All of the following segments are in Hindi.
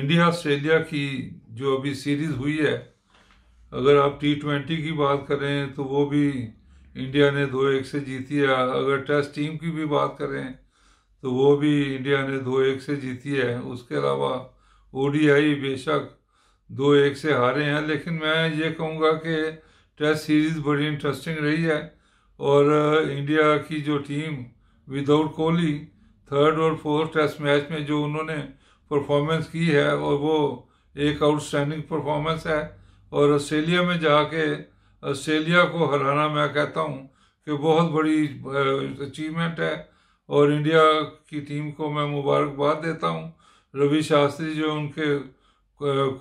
इंडिया ऑस्ट्रेलिया की जो अभी सीरीज़ हुई है अगर आप टी ट्वेंटी की बात करें तो वो भी इंडिया ने दो एक से जीती है अगर टेस्ट टीम की भी बात करें तो वो भी इंडिया ने दो एक से जीती है उसके अलावा आई बेशक दो एक से हारे हैं लेकिन मैं ये कहूँगा कि टेस्ट सीरीज़ बड़ी इंटरेस्टिंग रही है और इंडिया की जो टीम विदाउट कोहली थर्ड और फोर्थ टेस्ट मैच में जो उन्होंने परफॉर्मेंस की है और वो एक आउटस्टैंडिंग परफॉर्मेंस है और ऑस्ट्रेलिया में जाके ऑस्ट्रेलिया को हराना मैं कहता हूँ कि बहुत बड़ी अचीवमेंट है और इंडिया की टीम को मैं मुबारकबाद देता हूँ रवि शास्त्री जो उनके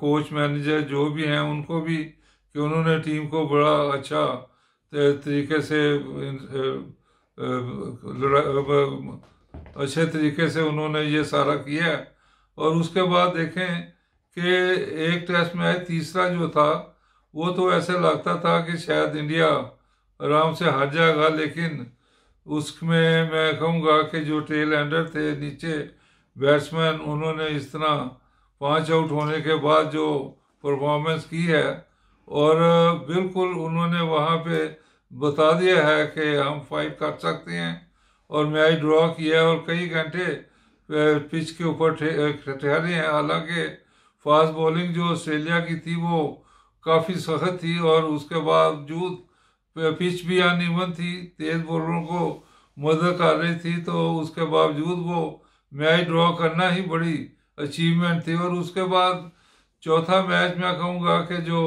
कोच मैनेजर जो भी हैं उनको भी कि उन्होंने टीम को बड़ा अच्छा तरीके से अच्छे तरीके से उन्होंने ये सारा किया है और उसके बाद देखें कि एक टेस्ट मैच तीसरा जो था वो तो ऐसे लगता था कि शायद इंडिया आराम से हार जाएगा लेकिन उसमें मैं कहूँगा कि जो टेल एंडर थे नीचे बैट्समैन उन्होंने इस तरह पाँच आउट होने के बाद जो परफॉर्मेंस की है और बिल्कुल उन्होंने वहाँ पे बता दिया है कि हम फाइट कर सकते हैं और मैच ड्रॉ किया और कई घंटे पिच के ऊपर ठहरे हैं हालांकि फास्ट बॉलिंग जो ऑस्ट्रेलिया की थी वो काफ़ी सख्त थी और उसके बावजूद पिच भी अनिमन थी तेज़ बॉलरों को मदद कर रही थी तो उसके बावजूद वो मैच ड्रॉ करना ही बड़ी अचीवमेंट थी और उसके बाद चौथा मैच मैं कहूँगा कि जो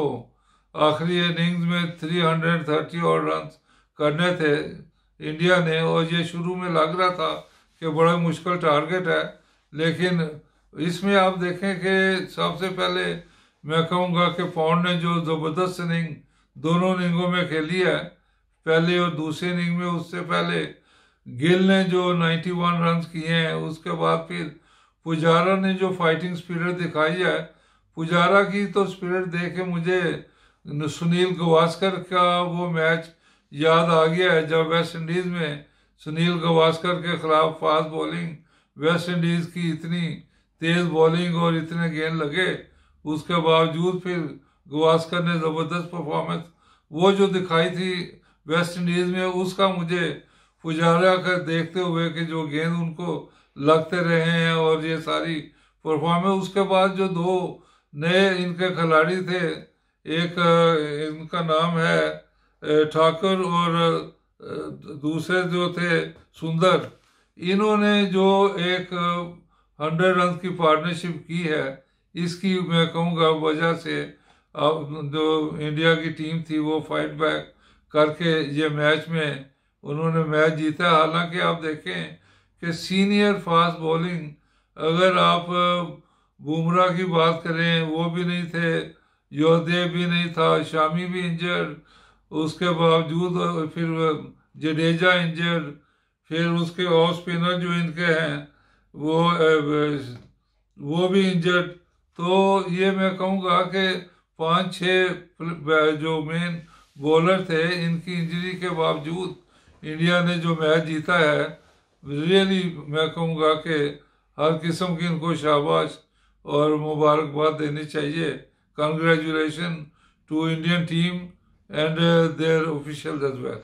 आखिरी इनिंग्स में 330 और रन करने थे इंडिया ने और ये शुरू में लग रहा था कि बड़ा मुश्किल टारगेट है लेकिन इसमें आप देखें कि सबसे पहले मैं कहूँगा कि पॉन्ड ने जो ज़बरदस्त इनिंग दोनों इनिंगों में खेली है पहले और दूसरे इनिंग में उससे पहले गिल ने जो 91 रन किए हैं उसके बाद फिर पुजारा ने जो फाइटिंग स्पिरिट दिखाई है पुजारा की तो स्पिरिट देख के मुझे सुनील गवास्कर का वो मैच याद आ गया है जब वेस्ट इंडीज़ में सुनील गवास्कर के खिलाफ फास्ट बॉलिंग वेस्ट इंडीज की इतनी तेज बॉलिंग और इतने गेंद लगे उसके बावजूद फिर गवास्कर ने ज़बरदस्त परफॉर्मेंस वो जो दिखाई थी वेस्ट इंडीज़ में उसका मुझे पुजारा कर देखते हुए कि जो गेंद उनको लगते रहे हैं और ये सारी परफॉर्मेंस उसके बाद जो दो नए इनके खिलाड़ी थे एक इनका नाम है ठाकुर और दूसरे जो थे सुंदर इन्होंने जो एक हंड्रेड रन की पार्टनरशिप की है इसकी मैं कहूँगा वजह से अब जो इंडिया की टीम थी वो फाइट बैक करके ये मैच में उन्होंने मैच जीता हालांकि आप देखें कि सीनियर फास्ट बॉलिंग अगर आप बुमराह की बात करें वो भी नहीं थे योदेव भी नहीं था शामी भी इंजर्ड उसके बावजूद फिर जडेजा इंजर्ड फिर उसके ऑफ स्पिनर जो इनके हैं वो वो भी इंजर्ड तो ये मैं कहूँगा कि पाँच छः जो मेन बॉलर थे इनकी इंजरी के बावजूद इंडिया ने जो मैच जीता है रियली मैं कहूँगा कि हर किस्म की इनको शाबाश और मुबारकबाद देनी चाहिए congratulation to Indian team and uh, their officials as well.